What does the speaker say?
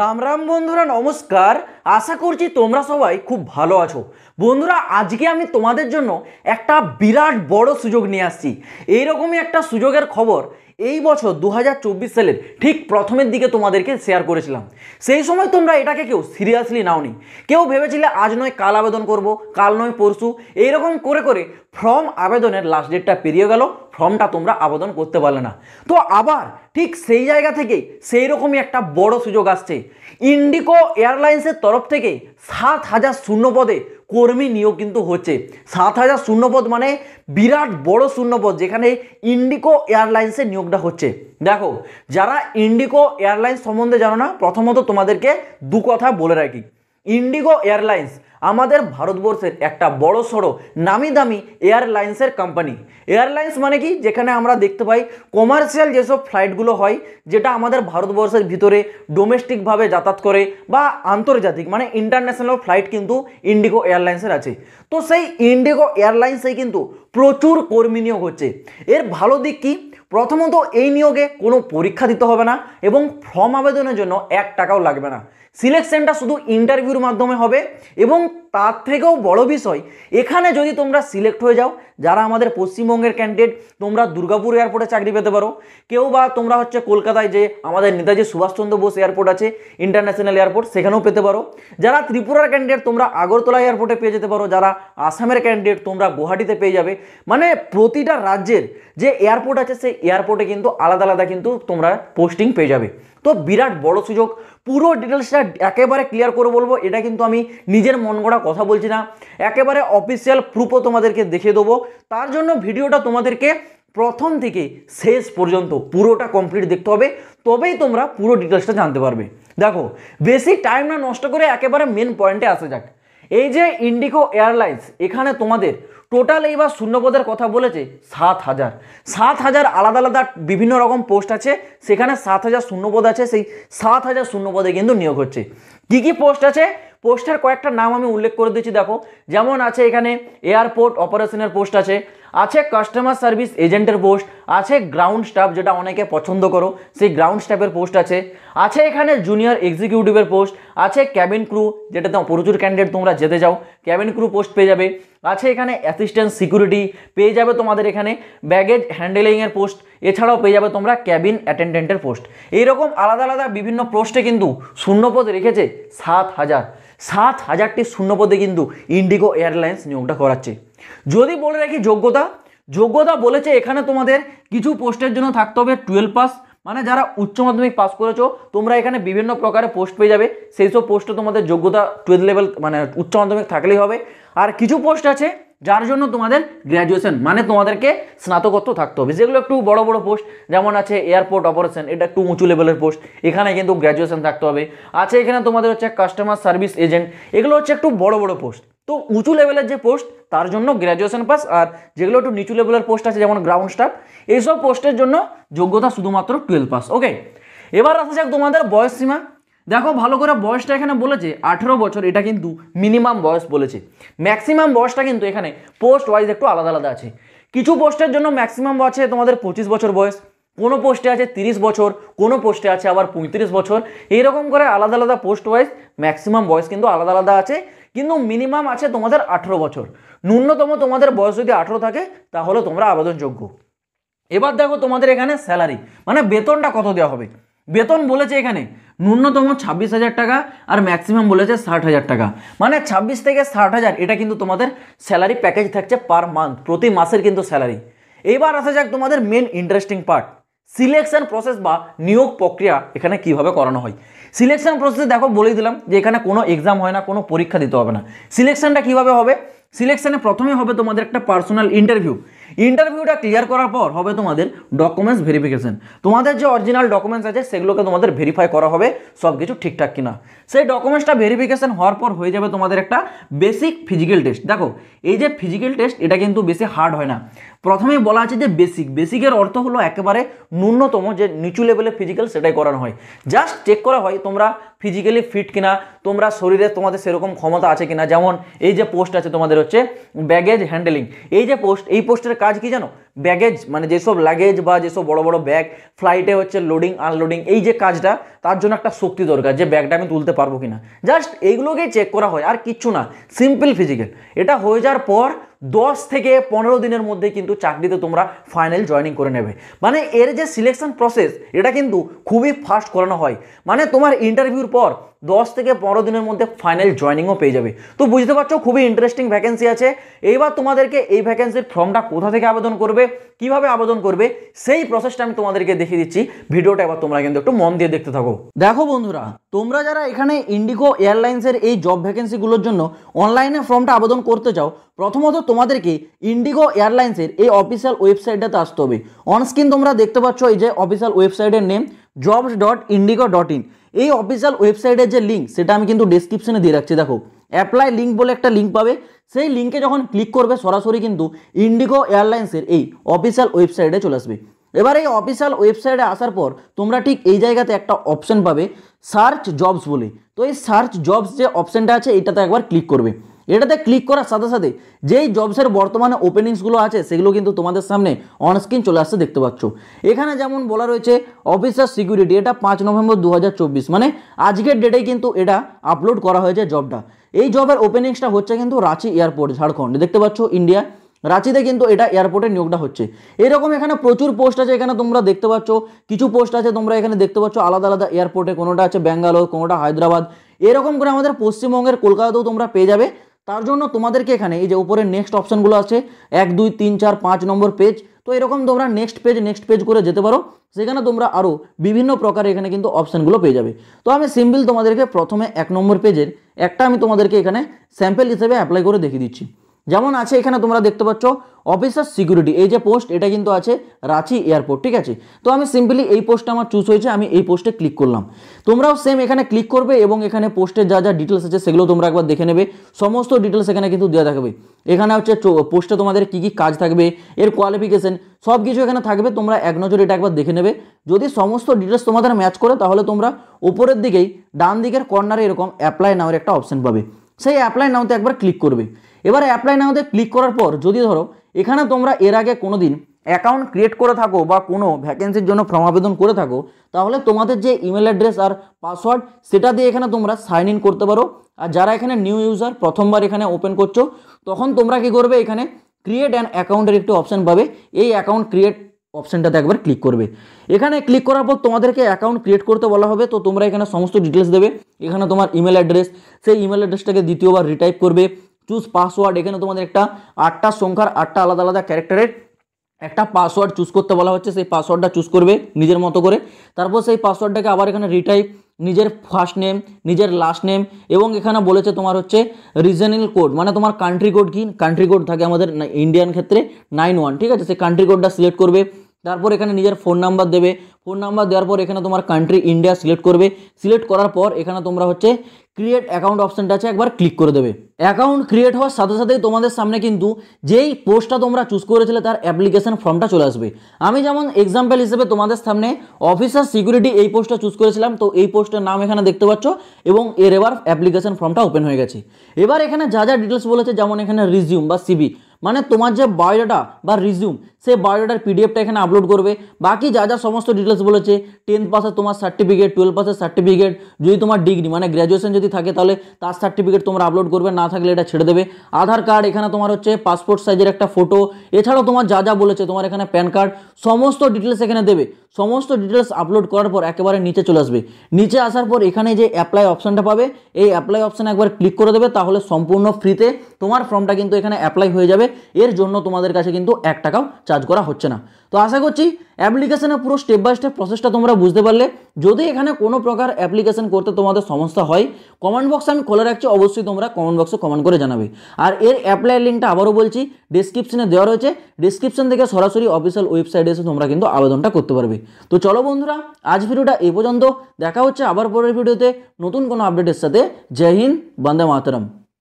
রাম রাম বন্ধুরা নমস্কার আশা করছি তোমরা সবাই খুব ভালো আছো বন্ধুরা আজকে আমি তোমাদের জন্য একটা বিরাট বড় সুযোগ নিয়ে আসছি এইরকমই একটা সুযোগের খবর এই বছর দু সালের ঠিক প্রথমের দিকে তোমাদেরকে শেয়ার করেছিলাম সেই সময় তোমরা এটাকে কেউ সিরিয়াসলি নাওনি কেউ ভেবেছিলে আজ নয় কাল আবেদন করব কাল নয় পরশু এইরকম করে করে ফর্ম আবেদনের লাস্ট ডেটটা পেরিয়ে গেল ফর্মটা তোমরা আবেদন করতে পারলে না তো আবার ঠিক সেই জায়গা থেকে সেই রকমই একটা বড় সুযোগ আসছে ইন্ডিকো এয়ারলাইন্সের তরফ থেকে সাত হাজার শূন্য পদে কর্মী নিয়োগ কিন্তু হচ্ছে সাত হাজার শূন্যপদ মানে বিরাট বড় শূন্যপদ যেখানে ইন্ডিকো এয়ারলাইন্সের নিয়োগটা হচ্ছে দেখো যারা ইন্ডিকো এয়ারলাইন্স সম্বন্ধে জানো না প্রথমত তোমাদেরকে দু কথা বলে রাখি ইন্ডিগো এয়ারলাইন্স আমাদের ভারতবর্ষের একটা বড় সড়ো নামি দামি এয়ারলাইন্সের কোম্পানি এয়ারলাইন্স মানে কি যেখানে আমরা দেখতে পাই কমার্শিয়াল যেসব ফ্লাইটগুলো হয় যেটা আমাদের ভারতবর্ষের ভিতরে ডোমেস্টিকভাবে যাতায়াত করে বা আন্তর্জাতিক মানে ইন্টারন্যাশনাল ফ্লাইট কিন্তু ইন্ডিগো এয়ারলাইন্সের আছে তো সেই ইন্ডিগো এয়ারলাইন্সে কিন্তু প্রচুর কর্মী নিয়োগ হচ্ছে এর ভালো দিক কী প্রথমত এই নিয়োগে কোনো পরীক্ষা দিতে হবে না এবং ফর্ম আবেদনের জন্য এক টাকাও লাগবে না সিলেকশনটা শুধু ইন্টারভিউর মাধ্যমে হবে এবং তার থেকেও বড় বিষয় এখানে যদি তোমরা সিলেক্ট হয়ে যাও যারা আমাদের পশ্চিমবঙ্গের ক্যান্ডিডেট তোমরা দুর্গাপুর এয়ারপোর্টে চাকরি পেতে পারো কেউ বা তোমরা হচ্ছে কলকাতায় যে আমাদের নেতাজি সুভাষচন্দ্র বোস এয়ারপোর্ট আছে ইন্টারন্যাশনাল এয়ারপোর্ট সেখানেও পেতে পারো যারা ত্রিপুরার ক্যান্ডিডেট তোমরা আগরতলা এয়ারপোর্টে পেয়ে যেতে পারো যারা আসামের ক্যান্ডিডেট তোমরা গুয়াহাটিতে পেয়ে যাবে মানে প্রতিটা রাজ্যের যে এয়ারপোর্ট আছে সেই এয়ারপোর্টে কিন্তু আলাদা আলাদা কিন্তু তোমরা পোস্টিং পেয়ে যাবে তো বিরাট বড় সুযোগ পুরো ডিটেলসটা একেবারে ক্লিয়ার করে বলবো এটা কিন্তু আমি নিজের মন গড়া কথা বলছি না একেবারে অফিসিয়াল প্রুফও তোমাদেরকে দেখিয়ে দেবো তার জন্য ভিডিওটা তোমাদেরকে প্রথম থেকে শেষ পর্যন্ত পুরোটা কমপ্লিট দেখতে হবে তবেই তোমরা পুরো ডিটেলসটা জানতে পারবে দেখো বেশি টাইম না নষ্ট করে একেবারে মেন পয়েন্টে আসা যাক এই যে ইন্ডিগো এয়ারলাইন্স এখানে তোমাদের টোটাল এইবার শূন্যপদের কথা বলেছে সাত হাজার সাত হাজার আলাদা আলাদা বিভিন্ন রকম পোস্ট আছে সেখানে সাত হাজার শূন্যপদ আছে সেই সাত হাজার শূন্যপদে কিন্তু নিয়োগ হচ্ছে কী কী পোস্ট আছে পোস্টের কয়েকটা নাম আমি উল্লেখ করে দিচ্ছি দেখো যেমন আছে এখানে এয়ারপোর্ট অপারেশনের পোস্ট আছে আছে কাস্টমার সার্ভিস এজেন্টের পোস্ট আছে গ্রাউন্ড স্টাফ যেটা অনেকে পছন্দ করো সেই গ্রাউন্ড স্টাফের পোস্ট আছে আছে এখানে জুনিয়র এক্সিকিউটিভের পোস্ট আছে ক্যাবিন ক্রু যেটা প্রচুর ক্যান্ডিডেট তোমরা যেতে যাও ক্যাবিন ক্রু পোস্ট পেয়ে যাবে আছে এখানে অ্যাসিস্ট্যান্ট সিকিউরিটি পেয়ে যাবে তোমাদের এখানে ব্যাগেজ হ্যান্ডেলিংয়ের পোস্ট এছাড়াও পেয়ে যাবে তোমরা ক্যাবিন অ্যাটেন্ডেন্টের পোস্ট এইরকম আলাদা আলাদা বিভিন্ন পোস্টে কিন্তু শূন্যপদ রেখেছে সাত হাজার সাত হাজারটি শূন্যপদে কিন্তু ইন্ডিগো এয়ারলাইন্স নিয়োগটা করাচ্ছে যদি বলে রাখি যোগ্যতা যোগ্যতা বলেছে এখানে তোমাদের কিছু পোস্টের জন্য থাকতে হবে টুয়েলভ পাস মানে যারা উচ্চ মাধ্যমিক পাস করেছো তোমরা এখানে বিভিন্ন প্রকারের পোস্ট পেয়ে যাবে সেই সব পোস্টে তোমাদের যোগ্যতা টুয়েলভ লেভেল মানে উচ্চ মাধ্যমিক থাকলেই হবে আর কিছু পোস্ট আছে যার জন্য তোমাদের গ্র্যাজুয়েশন মানে তোমাদেরকে স্নাতকত্ব থাকতে হবে যেগুলো একটু বড় বড় পোস্ট যেমন আছে এয়ারপোর্ট অপারেশন এটা একটু উঁচু লেভেলের পোস্ট এখানে কিন্তু গ্র্যাজুয়েশন থাকতে হবে আছে এখানে তোমাদের হচ্ছে কাস্টমার সার্ভিস এজেন্ট এগুলো হচ্ছে একটু বড় বড় পোস্ট তো উঁচু লেভেলের যে পোস্ট তার জন্য গ্র্যাজুয়েশন পাস আর যেগুলো একটু নিচু লেভেলের পোস্ট আছে যেমন গ্রাউন্ড স্টাফ এইসব পোস্টের জন্য যোগ্যতা শুধুমাত্র টুয়েলভ পাস ওকে এবার আসা যাক তোমাদের বয়স সীমা দেখো ভালো করে বয়সটা এখানে বলেছে আঠেরো বছর এটা কিন্তু মিনিমাম বয়স বলেছে ম্যাক্সিমাম বয়সটা কিন্তু এখানে পোস্ট ওয়াইজ একটু আলাদা আলাদা আছে কিছু পোস্টের জন্য ম্যাক্সিমাম আছে তোমাদের পঁচিশ বছর বয়স কোনো পোস্টে আছে তিরিশ বছর কোনো পোস্টে আছে আবার পঁয়ত্রিশ বছর এইরকম করে আলাদা আলাদা পোস্ট ওয়াইজ ম্যাক্সিমাম বয়স কিন্তু আলাদা আলাদা আছে কিন্তু মিনিমাম আছে তোমাদের আঠেরো বছর ন্যূনতম তোমাদের বয়স যদি আঠেরো থাকে তাহলে তোমরা আবেদনযোগ্য এবার দেখো তোমাদের এখানে স্যালারি মানে বেতনটা কত দেওয়া হবে বেতন বলেছে এখানে ন্যূনতম ছাব্বিশ হাজার টাকা আর ম্যাক্সিমাম বলেছে ষাট হাজার টাকা মানে ছাব্বিশ থেকে ষাট হাজার এটা কিন্তু তোমাদের স্যালারি প্যাকেজ থাকছে পার মান্থ প্রতি মাসের কিন্তু স্যালারি এবার আসা যাক তোমাদের main interesting part selection process বা নিয়োগ প্রক্রিয়া এখানে কিভাবে করানো হয় সিলেকশন প্রসেসে দেখো বলেই দিলাম যে এখানে কোনো এক্সাম হয় না কোনো পরীক্ষা দিতে হবে না সিলেকশানটা কিভাবে হবে সিলেকশানে প্রথমে হবে তোমাদের একটা পার্সোনাল ইন্টারভিউ ইন্টারভিউটা ক্লিয়ার করার পর হবে তোমাদের ডকুমেন্টস ভেরিফিকেশন তোমাদের যে অরিজিনাল ডকুমেন্টস আছে সেগুলোকে তোমাদের ভেরিফাই করা হবে সব কিছু ঠিকঠাক কিনা সেই ডকুমেন্টসটা ভেরিফিকেশন হওয়ার পর হয়ে যাবে তোমাদের একটা বেসিক ফিজিক্যাল টেস্ট দেখো এই যে ফিজিক্যাল টেস্ট এটা কিন্তু বেশি হার্ড হয় না প্রথমেই বলা আছে যে বেসিক বেসিকের অর্থ হলো একেবারে ন্যূনতম যে নিচু লেভেলের ফিজিক্যাল সেটাই করানো হয় জাস্ট চেক করা হয় তোমরা ফিজিক্যালি ফিট কিনা তোমরা শরীরে তোমাদের সেরকম ক্ষমতা আছে কিনা যেমন এই যে পোস্ট আছে তোমাদের হচ্ছে ব্যাগেজ হ্যান্ডেলিং এই যে পোস্ট এই পোস্টের क्या की जानो ব্যাগেজ মানে যেসব লাগেজ বা যেসব বড় বড় ব্যাগ ফ্লাইটে হচ্ছে লোডিং আনলোডিং এই যে কাজটা তার জন্য একটা শক্তি দরকার যে ব্যাগটা আমি তুলতে পারবো কিনা জাস্ট এইগুলোকেই চেক করা হয় আর কিচ্ছু না সিম্পল ফিজিক্যাল এটা হয়ে যাওয়ার পর দশ থেকে পনেরো দিনের মধ্যে কিন্তু চাকরিতে তোমরা ফাইনাল জয়নিং করে নেবে মানে এর যে সিলেকশন প্রসেস এটা কিন্তু খুবই ফাস্ট করানো হয় মানে তোমার ইন্টারভিউর পর দশ থেকে পনেরো দিনের মধ্যে ফাইনাল জয়নিংও পেয়ে যাবে তো বুঝতে পারছো খুবই ইন্টারেস্টিং ভ্যাকেন্সি আছে এইবার তোমাদেরকে এই ভ্যাকেন্সির ফর্মটা কোথা থেকে আবেদন করবে কিভাবে আবেদন করবে সেই প্রসেসটা আমি তোমাদেরকে দেখিয়ে দিচ্ছি ভিডিওটা এবার তোমরা কিন্তু একটু মন দিয়ে দেখতে থাকো দেখো বন্ধুরা তোমরা যারা এখানে ইন্ডিগো এয়ারলাইন্সের এই জব ভ্যাকেন্সিগুলোর জন্য অনলাইনে ফর্মটা আবেদন করতে চাও প্রথমত তোমাদেরকে ইন্ডিগো এয়ারলাইন্সের এই অফিসিয়াল ওয়েবসাইটটাতে আসতে হবে অনস্ক্রিন তোমরা দেখতে পাচ্ছ এই যে অফিসিয়াল ওয়েবসাইটের name jobs dot IndiGo dot in এই অফিসিয়াল ওয়েবসাইটের যে লিঙ্ক সেটা আমি কিন্তু ডিসক্রিপশনে দিয়ে রাখছি দেখো অ্যাপ্লাই লিঙ্ক বলে একটা লিঙ্ক পাবে সেই লিঙ্কে যখন ক্লিক করবে সরাসরি কিন্তু ইন্ডিগো এয়ারলাইন্সের এই অফিসিয়াল ওয়েবসাইটে চলে আসবে এবার এই অফিসিয়াল ওয়েবসাইটে আসার পর তোমরা ঠিক এই জায়গাতে একটা অপশন পাবে সার্চ জবস বলে তো এই সার্চ জবস যে অপশনটা আছে এটাতে একবার ক্লিক করবে এটাতে ক্লিক করার সাথে সাথে যেই জবসের বর্তমানে ওপেনিংসগুলো আছে সেগুলো কিন্তু তোমাদের সামনে অনস্ক্রিন চলে আসতে দেখতে পাচ্ছ এখানে যেমন বলা রয়েছে অফিসার সিকিউরিটি এটা পাঁচ নভেম্বর দু মানে আজকের ডেটেই কিন্তু এটা আপলোড করা হয়েছে জবটা এই জবের ওপেনিংসটা হচ্ছে কিন্তু রাঁচি এয়ারপোর্ট ঝাড়খণ্ড দেখতে পাচ্ছ ইন্ডিয়া রাঁচিতে কিন্তু এটা এয়ারপোর্টে নিয়োগটা হচ্ছে এরকম এখানে প্রচুর পোস্ট আছে এখানে তোমরা দেখতে পাচ্ছ কিছু পোস্ট আছে তোমরা এখানে দেখতে পাচ্ছ আলাদা আলাদা এয়ারপোর্টে কোনোটা আছে ব্যাঙ্গালোর কোনোটা হায়দ্রাবাদ এরকম করে আমাদের পশ্চিমবঙ্গের কলকাতাতেও তোমরা পেয়ে যাবে তার জন্য তোমাদেরকে এখানে এই যে উপরে নেক্সট অপশানগুলো আছে এক দুই তিন চার পাঁচ নম্বর পেজ তো এরকম তোমরা নেক্সট পেজ নেক্সট পেজ করে যেতে পারো সেখানে তোমরা আরও বিভিন্ন প্রকার এখানে কিন্তু অপশানগুলো পেয়ে যাবে তো আমি সিম্পল তোমাদেরকে প্রথমে এক নম্বর পেজের একটা আমি তোমাদেরকে এখানে স্যাম্পেল হিসেবে অ্যাপ্লাই করে দেখিয়ে দিচ্ছি যেমন আছে এখানে তোমরা দেখতে পাচ্ছ অফিসার সিকিউরিটি এই যে পোস্ট এটা কিন্তু আছে রাঁচি এয়ারপোর্ট ঠিক আছে তো আমি সিম্পলি এই পোস্টটা আমার চুজ হয়েছে আমি এই পোস্টে ক্লিক করলাম তোমরাও সেম এখানে ক্লিক করবে এবং এখানে পোস্টের যা যা ডিটেলস আছে সেগুলো তোমরা একবার দেখে নেবে সমস্ত ডিটেলস এখানে কিন্তু দেওয়া থাকবে এখানে হচ্ছে পোস্টে তোমাদের কী কী কাজ থাকবে এর কোয়ালিফিকেশন সব কিছু এখানে থাকবে তোমরা এক নজর এটা একবার দেখে নেবে যদি সমস্ত ডিটেলস তোমাদের ম্যাচ করে তাহলে তোমরা উপরের দিকেই ডান দিকের কর্নারে এরকম অ্যাপ্লাই নামের একটা অপশন পাবে সেই অ্যাপ্লাই নাওতে একবার ক্লিক করবে এবার অ্যাপ্লাই নাওতে ক্লিক করার পর যদি ধরো এখানে তোমরা এর আগে কোনো দিন অ্যাকাউন্ট ক্রিয়েট করে থাকো বা কোনো ভ্যাকেন্সির জন্য ফর্ম আবেদন করে থাকো তাহলে তোমাদের যে ইমেল অ্যাড্রেস আর পাসওয়ার্ড সেটা দিয়ে এখানে তোমরা সাইন ইন করতে পারো আর যারা এখানে নিউ ইউজার প্রথমবার এখানে ওপেন করছো তখন তোমরা কি করবে এখানে ক্রিয়েট অ্যান অ্যাকাউন্টের একটি অপশান পাবে এই অ্যাকাউন্ট ক্রিয়েট অপশানটাতে একবার ক্লিক করবে এখানে ক্লিক করার পর তোমাদেরকে অ্যাকাউন্ট ক্রিয়েট করতে বলা হবে তো তোমরা এখানে সমস্ত ডিটেলস দেবে এখানে তোমার ইমেল অ্যাড্রেস সেই ইমেল অ্যাড্রেসটাকে দ্বিতীয়বার রিটাইপ করবে চুজ পাসওয়ার্ড এখানে তোমাদের একটা আটটা সংখ্যার আটটা আলাদা আলাদা ক্যারেক্টারের একটা পাসওয়ার্ড চুজ করতে বলা হচ্ছে সেই পাসওয়ার্ডটা চুজ করবে নিজের মতো করে তারপর সেই পাসওয়ার্ডটাকে আবার এখানে রিটাইপ নিজের ফার্স্ট নেম নিজের লাস্ট নেম এবং এখানে বলেছে তোমার হচ্ছে রিজনাল কোড মানে তোমার কান্ট্রি কোড কি কান্ট্রি কোড থাকে আমাদের ইন্ডিয়ান ক্ষেত্রে নাইন ওয়ান ঠিক আছে সেই কান্ট্রি কোডটা সিলেক্ট করবে তারপর এখানে নিজের ফোন নাম্বার দেবে ফোন নাম্বার দেওয়ার পর এখানে তোমার কান্ট্রি ইন্ডিয়া সিলেক্ট করবে সিলেক্ট করার পর এখানে তোমরা হচ্ছে ক্রিয়েট অ্যাকাউন্ট অপশানটা আছে একবার ক্লিক করে দেবে অ্যাকাউন্ট ক্রিয়েট হওয়ার সাথে সাথেই তোমাদের সামনে কিন্তু যেই পোস্টটা তোমরা চুজ করেছিলে তার অ্যাপ্লিকেশান ফর্মটা চলে আসবে আমি যেমন এক্সাম্পল হিসেবে তোমাদের সামনে অফিসার সিকিউরিটি এই পোস্টটা চুজ করেছিলাম তো এই পোস্টের নাম এখানে দেখতে পাচ্ছ এবং এর এবার অ্যাপ্লিকেশন ফর্মটা ওপেন হয়ে গেছে এবার এখানে যা যা ডিটেলস বলেছে যেমন এখানে রিজিউম বা সিবি মানে তোমার যে বায়োডাটা বা রিজিউম সে বায়োডাটার পিডিএফটা এখানে আপলোড করবে বাকি যা যা সমস্ত ডিটেলস বলেছে টেন্থ পাসে তোমার সার্টিফিকেট টুয়েলভ পাসের সার্টিফিকেট যদি তোমার ডিগ্রি মানে গ্র্যাজুয়েশন যদি থাকে তাহলে তার সার্টিফিকেট তোমরা আপলোড করবে না থাকলে এটা ছেড়ে দেবে আধার কার্ড এখানে তোমার হচ্ছে পাসপোর্ট সাইজের একটা ফটো এছাড়াও তোমার যা যা বলেছে তোমার এখানে প্যান কার্ড সমস্ত ডিটেলস এখানে দেবে সমস্ত ডিটেলস আপলোড করার পর একেবারে নিচে চলে আসবে নিচে আসার পর এখানে যে অ্যাপ্লাই অপশানটা পাবে এই অ্যাপ্লাই অপশানে একবার ক্লিক করে দেবে তাহলে সম্পূর্ণ ফ্রিতে তোমার ফর্মটা কিন্তু এখানে অ্যাপ্লাই হয়ে যাবে হবে এর জন্য তোমাদের কাছে কিন্তু এক টাকাও চার্জ করা হচ্ছে না তো আশা করছি অ্যাপ্লিকেশনে পুরো স্টেপ বাই স্টেপ প্রসেসটা তোমরা বুঝতে পারলে যদি এখানে কোনো প্রকার অ্যাপ্লিকেশন করতে তোমাদের সমস্যা হয় কমেন্ট বক্স আমি খোলা রাখছি অবশ্যই তোমরা কমেন্ট বক্সে কমেন্ট করে জানাবে আর এর অ্যাপ্লাই লিঙ্কটা আবারও বলছি ডিসক্রিপশনে দেওয়া রয়েছে ডিসক্রিপশন থেকে সরাসরি অফিসিয়াল ওয়েবসাইটে এসে তোমরা কিন্তু আবেদনটা করতে পারবে তো চলো বন্ধুরা আজ ভিডিওটা এ পর্যন্ত দেখা হচ্ছে আবার পরের ভিডিওতে নতুন কোনো আপডেটের সাথে জয় হিন্দ বন্দে মাতরম